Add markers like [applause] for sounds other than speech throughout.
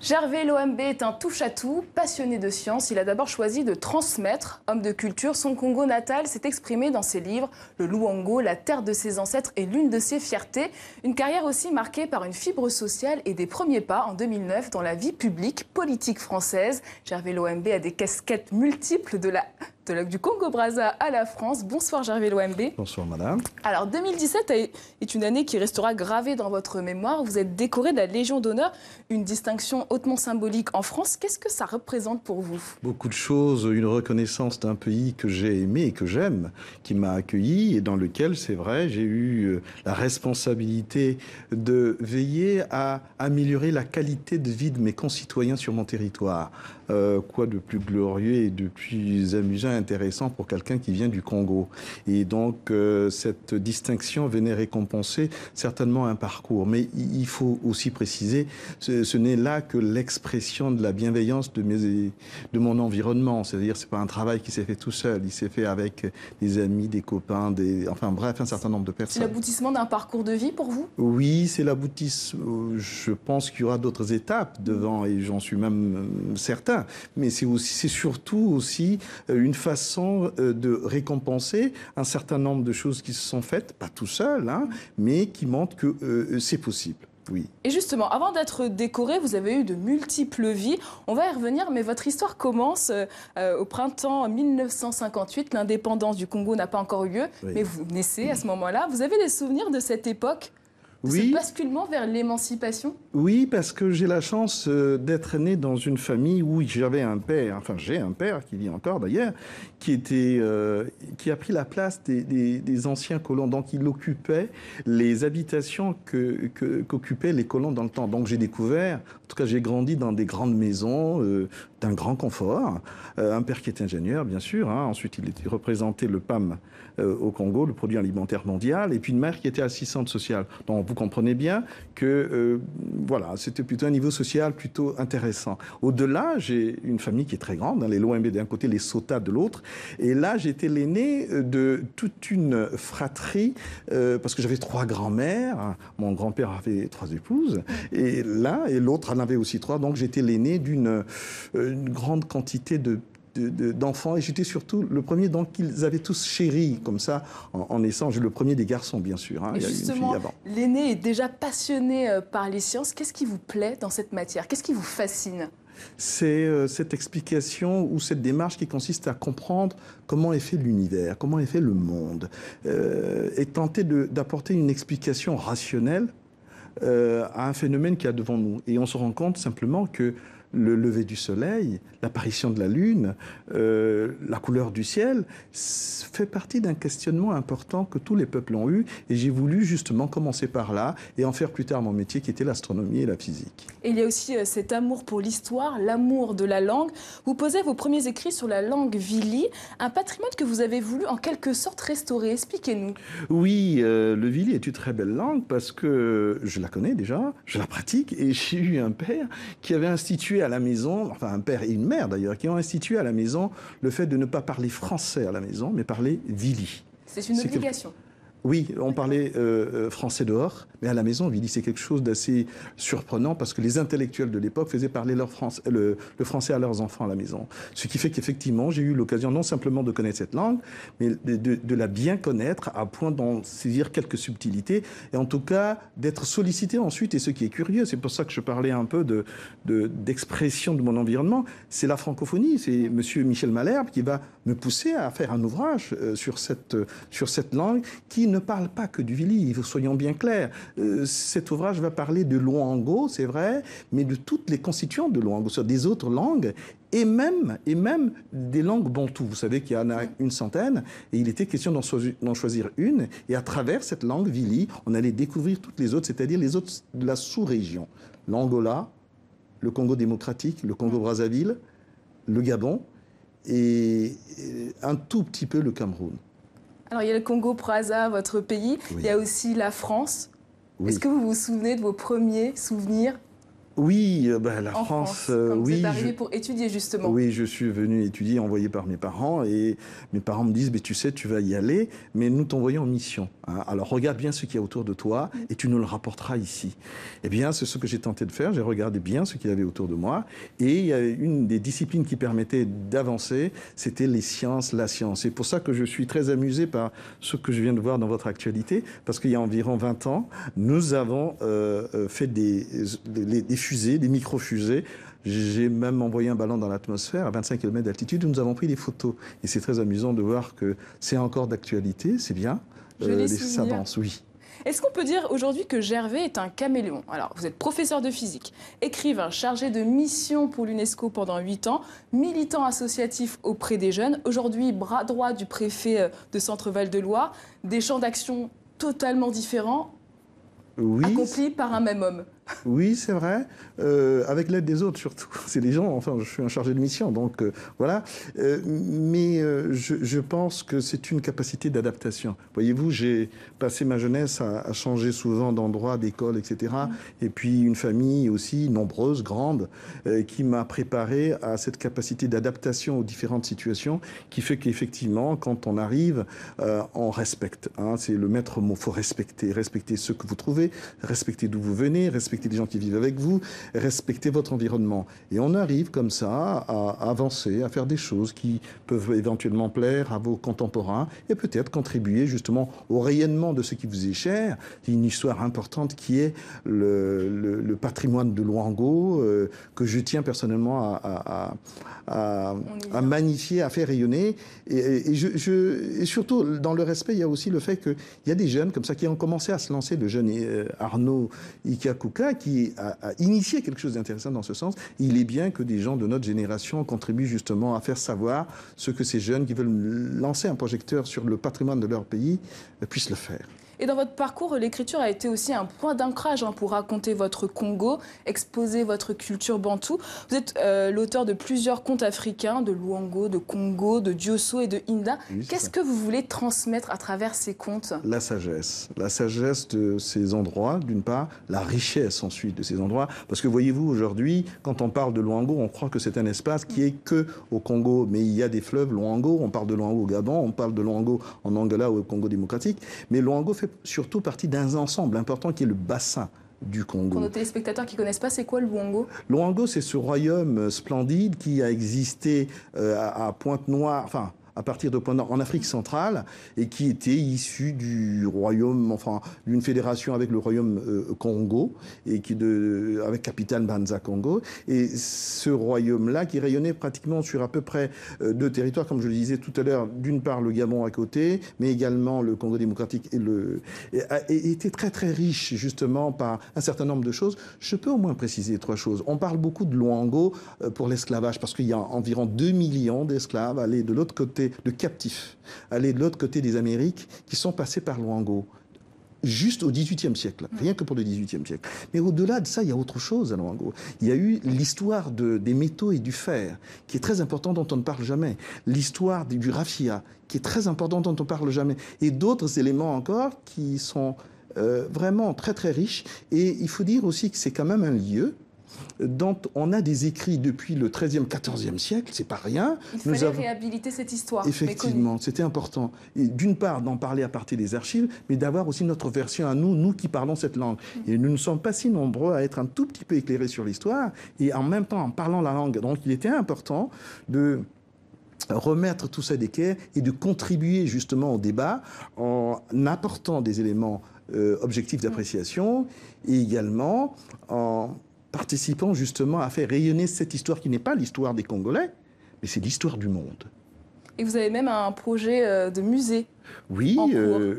Gervais LOMB est un touche-à-tout, passionné de science. Il a d'abord choisi de transmettre, homme de culture, son Congo natal s'est exprimé dans ses livres Le Luango, la terre de ses ancêtres et « l'une de ses fiertés. Une carrière aussi marquée par une fibre sociale et des premiers pas en 2009 dans la vie publique politique française. Gervais lombe a des casquettes multiples de la du congo Brazza à la France. Bonsoir Gervais Loembe. Bonsoir madame. Alors 2017 est une année qui restera gravée dans votre mémoire. Vous êtes décoré de la Légion d'honneur, une distinction hautement symbolique en France. Qu'est-ce que ça représente pour vous Beaucoup de choses, une reconnaissance d'un pays que j'ai aimé et que j'aime, qui m'a accueilli et dans lequel, c'est vrai, j'ai eu euh, la responsabilité de veiller à améliorer la qualité de vie de mes concitoyens sur mon territoire. Euh, quoi de plus glorieux et de plus amusant et intéressant pour quelqu'un qui vient du Congo Et donc, euh, cette distinction venait récompenser certainement un parcours. Mais il faut aussi préciser, ce, n'est là que l'expression de la bienveillance de, mes, de mon environnement. C'est-à-dire, c'est pas un travail qui s'est fait tout seul. Il s'est fait avec des amis, des copains, des, enfin bref, un certain nombre de personnes. C'est l'aboutissement d'un parcours de vie pour vous Oui, c'est l'aboutissement. Je pense qu'il y aura d'autres étapes devant et j'en suis même euh, certain. Mais c'est aussi, c'est surtout aussi euh, une façon euh, de récompenser un certain nombre de choses qui se sont faites, pas tout seul, hein, mais qui montrent que euh, c'est possible. Oui. Et justement, avant d'être décoré, vous avez eu de multiples vies. On va y revenir, mais votre histoire commence au printemps 1958. L'indépendance du Congo n'a pas encore eu lieu, mais vous naissez à ce moment-là. Vous avez des souvenirs de cette époque oui, ce basculement vers l'émancipation Oui, parce que j'ai la chance euh, d'être né dans une famille où j'avais un père, enfin j'ai un père qui vit encore d'ailleurs, qui était, euh, qui a pris la place des, anciens colons, donc il occupait les habitations que qu'occupaient les colons dans le temps. Donc j'ai découvert, en tout cas j'ai grandi dans des grandes maisons euh, d'un grand confort, un père qui était ingénieur bien sûr, hein. ensuite il était représenté le PAM au Congo, le produit alimentaire mondial, et puis une mère qui était assistante sociale. Donc, vous comprenez bien que euh, voilà, c'était plutôt un niveau social plutôt intéressant. Au-delà, j'ai une famille qui est très grande, hein, les Loembe d'un côté, les Sota de l'autre. Et là, j'étais l'aîné euh, de toute une fratrie, euh, parce que j'avais trois grands-mères. Hein. Mon grand-père avait trois épouses, et là, et l'autre en avait aussi trois. Donc j'étais l'aîné d'une grande quantité de d'enfants. et j'étais surtout le premier, donc ils avaient tous chéri, comme ça, en, en naissant. le premier des garçons, bien sûr. Hein. justement, l'aîné est déjà passionné euh, par les sciences. Qu'est-ce qui vous plaît dans cette matière Qu'est-ce qui vous fascine c'est euh, cette explication ou cette démarche qui consiste à comprendre comment est fait l'univers, comment est fait le monde, euh, et tenter d'apporter une explication rationnelle à un phénomène qui y a devant nous. Et on se rend compte simplement que le lever du soleil, l'apparition de la lune, euh, la couleur du ciel, fait partie d'un questionnement important que tous les peuples ont eu. Et j'ai voulu justement commencer par là et en faire plus tard mon métier qui était l'astronomie et la physique. Et il y a aussi euh, cet amour pour l'histoire, l'amour de la langue. Vous posez vos premiers écrits sur la langue Vili, un patrimoine que vous avez voulu en quelque sorte restaurer. Expliquez-nous. Oui, euh, le Vili est une très belle langue parce que je la connais déjà, je la pratique et [laughs] j'ai eu un père qui avait institué à la maison, enfin un père et une mère d'ailleurs, qui ont institué à la maison le fait de ne pas parler français à la maison, mais parler vili. C'est une obligation. Oui, on parlait euh, euh, français dehors, mais à la maison, Vili, c'est quelque chose d'assez surprenant parce que les intellectuels de l'époque faisaient parler leur France, le, français à leurs enfants à la maison. Ce qui fait qu'effectivement, j'ai eu l'occasion non simplement de connaître cette langue, mais de, la bien connaître à point d'en saisir quelques subtilités et en tout cas d'être sollicité ensuite. Et ce qui est curieux, c'est pour ça que je parlais un peu d'expression de, de mon environnement, c'est la francophonie. C'est M. Michel Malherbe qui va me pousser à faire un ouvrage euh, sur cette, sur cette langue qui ne ne parle pas que du Vili, soyons bien clairs. Euh, cet ouvrage va parler de Luango, c'est vrai, mais de toutes les constituantes de Luango, sur des autres langues, et même, et même des langues bantou. Vous savez qu'il y en a une centaine, et il était question d'en choisir une. Et à travers cette langue, Vili, on allait découvrir toutes les autres, c'est-à-dire les autres de la sous-région. L'Angola, le Congo démocratique, le Congo-Brazzaville, mm. le Gabon, et un tout petit peu le Cameroun. Alors il y a le Congo Praza, votre pays. Il y a aussi la France. Est-ce que vous vous souvenez de vos premiers souvenirs oui, euh, bah, la France, euh, oui. arrivé pour étudier justement. Oui, je suis venu étudier, envoyé par mes parents, et mes parents me disent, mais tu sais, tu vas y aller, mais nous t'envoyons en mission. Hein. Alors regarde bien ce qu'il y a autour de toi, et tu nous le rapporteras ici. Eh bien, c'est ce que j'ai tenté de faire. J'ai regardé bien ce qu'il y avait autour de moi, et il y avait une des disciplines qui permettait d'avancer, c'était les sciences, la science. C'est pour ça que je suis très amusé par ce que je viens de voir dans votre actualité, parce qu'il y a environ 20 ans, nous avons euh, fait des, des fusées, des micro-fusées. J'ai même envoyé un ballon dans l'atmosphère à 25 km d'altitude où nous avons pris des photos. Et c'est très amusant de voir que c'est encore d'actualité, c'est bien. Je euh, les oui. Est-ce qu'on peut dire aujourd'hui que Gervais est un caméléon Alors, vous êtes professeur de physique, écrivain, chargé de mission pour l'UNESCO pendant 8 ans, militant associatif auprès des jeunes, aujourd'hui bras droit du préfet euh, de Centre-Val de Loire, des champs d'action totalement différents, oui, accomplis par un même homme. Oui, c'est vrai, euh, avec l'aide des autres surtout. [laughs] C'est les gens, enfin, je suis un chargé de mission, donc euh, voilà. Euh, mais je, pense que c'est une capacité d'adaptation. Voyez-vous, j'ai passé ma jeunesse à, changer souvent d'endroit, d'école, etc. Mm. Et puis une famille aussi nombreuse, grande, qui m'a préparé à cette capacité d'adaptation aux différentes situations, qui fait qu'effectivement, quand on arrive, on respecte. Hein. c'est le maître mot, faut respecter, respecter ce que vous trouvez, respecter d'où vous venez, respecter des gens qui vivent avec vous, respectez votre environnement. Et on arrive comme ça à avancer, à faire des choses qui peuvent éventuellement plaire à vos contemporains et peut-être contribuer justement au rayonnement de ce qui vous est cher. C'est une histoire importante qui est le, patrimoine de Luango euh, que je tiens personnellement à, magnifier, à faire rayonner. Et, je, et, surtout, dans le respect, il y a aussi le fait qu'il y a des jeunes comme ça qui ont commencé à se lancer, le jeune euh, Arnaud Ikakuka, qui a initié quelque chose d'intéressant dans ce sens. Il est bien que des gens de notre génération contribuent justement à faire savoir ce que ces jeunes qui veulent lancer un projecteur sur le patrimoine de leur pays puissent le faire. Et dans votre parcours, l'écriture a été aussi un point d'ancrage hein, pour raconter votre Congo, exposer votre culture bantou. Vous êtes euh, l'auteur de plusieurs contes africains, de Luango, de Congo, de Diosso et de Inda. Qu'est-ce que vous voulez transmettre à travers ces contes La sagesse. La sagesse de ces endroits, d'une part, la richesse ensuite de ces endroits. Parce que voyez-vous, aujourd'hui, quand on parle de Luango, on croit que c'est un espace qui est que au Congo. Mais il y a des fleuves, Luango, on parle de Luango au Gabon, on parle de Luango en Angola ou au Congo démocratique. Mais Luango fait surtout partie d'un ensemble important qui est le bassin du Congo. Pour nos téléspectateurs qui ne connaissent pas, c'est quoi le Le Luango, c'est ce royaume splendide qui a existé euh, à, à Pointe-Noire, enfin à partir de pendant en Afrique centrale et qui était issu du royaume, enfin d'une fédération avec le royaume euh, Congo et qui de, avec capitale Banza Congo. Et ce royaume-là qui rayonnait pratiquement sur à peu près euh, deux territoires, comme je le disais tout à l'heure, d'une part le Gabon à côté, mais également le Congo démocratique et le était très très riche justement par un certain nombre de choses. Je peux au moins préciser trois choses. On parle beaucoup de Luango euh, pour l'esclavage parce qu'il y a environ 2 millions d'esclaves allés de l'autre côté de captifs allés de l'autre côté des Amériques qui sont passés par Luango, juste au XVIIIe siècle, mm. rien que pour le XVIIIe siècle. Mais au-delà de ça, il y a autre chose à Luango. Il y a eu l'histoire des métaux et du fer, qui est très important, dont on ne parle jamais. L'histoire du raffia, qui est très important, dont on ne parle jamais. Et d'autres éléments encore qui sont euh, vraiment très très riches. Et il faut dire aussi que c'est quand même un lieu, dont on a des écrits depuis le 13e, 14e siècle, c'est pas rien. Il fallait réhabiliter cette histoire. Effectivement, c'était important. D'une part, d'en parler à partir des archives, mais d'avoir aussi notre version à nous, nous qui parlons cette langue. Mm. Et nous ne sommes pas si nombreux à être un tout petit peu éclairés sur l'histoire, et en même temps en parlant la langue. Donc il était important de remettre tout ça des quais et de contribuer justement au débat en apportant des éléments euh, objectifs mm. d'appréciation et également en participant justement à faire rayonner cette histoire qui n'est pas l'histoire des Congolais, mais c'est l'histoire du monde. Et vous avez même un projet euh, de musée. Euh, oui,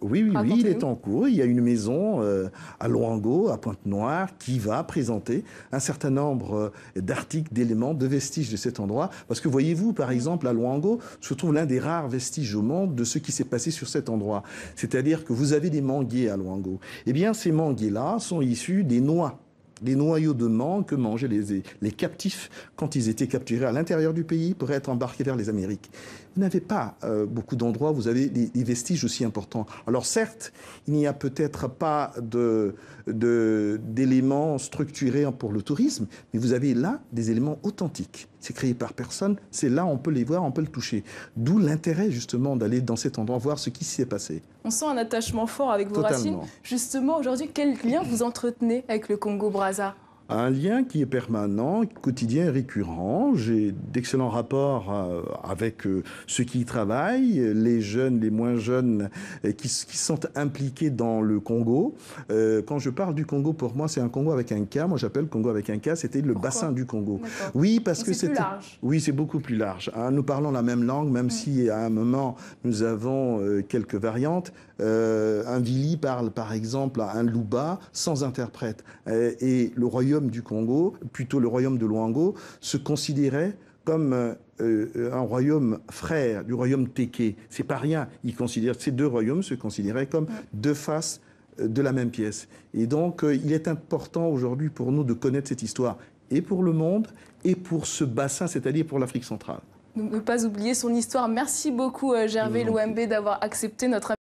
oui, oui, il est en cours. Il y a une maison euh, à Luango, à Pointe-Noire, qui va présenter un certain nombre d'articles, d'éléments, de vestiges de cet endroit. Parce que voyez-vous, par exemple, à Luango, se trouve l'un des rares vestiges au monde de ce qui s'est passé sur cet endroit. C'est-à-dire que vous avez des manguiers à Luango. Eh bien, ces manguiers-là sont issus des noix les noyaux de manque que mangeaient les, captifs quand ils étaient capturés à l'intérieur du pays pour être embarqués vers les Amériques. Vous n'avez pas euh, beaucoup d'endroits où vous avez des, vestiges aussi importants. Alors certes, il n'y a peut-être pas d'éléments de, structurés pour le tourisme, mais vous avez là des éléments authentiques c'est créé par personne, c'est là, on peut les voir, on peut le toucher. D'où l'intérêt justement d'aller dans cet endroit, voir ce qui s'y est passé. On sent un attachement fort avec vos racines. Justement, aujourd'hui, quel lien vous entretenez avec le congo Brazza un lien qui est permanent, quotidien et récurrent. J'ai d'excellents rapports euh, avec euh, ceux qui y travaillent, les jeunes, les moins jeunes euh, qui, qui sont impliqués dans le Congo. quand je parle du Congo, pour moi, c'est un Congo avec un K. Moi, j'appelle Congo avec un K. C'était le bassin du Congo. Oui, parce que c'est oui, c'est beaucoup plus large. Hein. nous parlons la même langue, même mm. si à un moment nous avons quelques variantes. un Vili parle, par exemple, à un Luba sans interprète, et le royaume du Congo, plutôt le royaume de Luango, se considérait comme euh, euh, un royaume frère du royaume Teké. C'est pas rien. Ils ces deux royaumes se considéraient comme deux faces euh, de la même pièce. Et donc, il est important aujourd'hui pour nous de connaître cette histoire, et pour le monde, et pour ce bassin, c'est-à-dire pour l'Afrique centrale. ne pas oublier son histoire. Merci beaucoup, Gervais Louembe, d'avoir accepté notre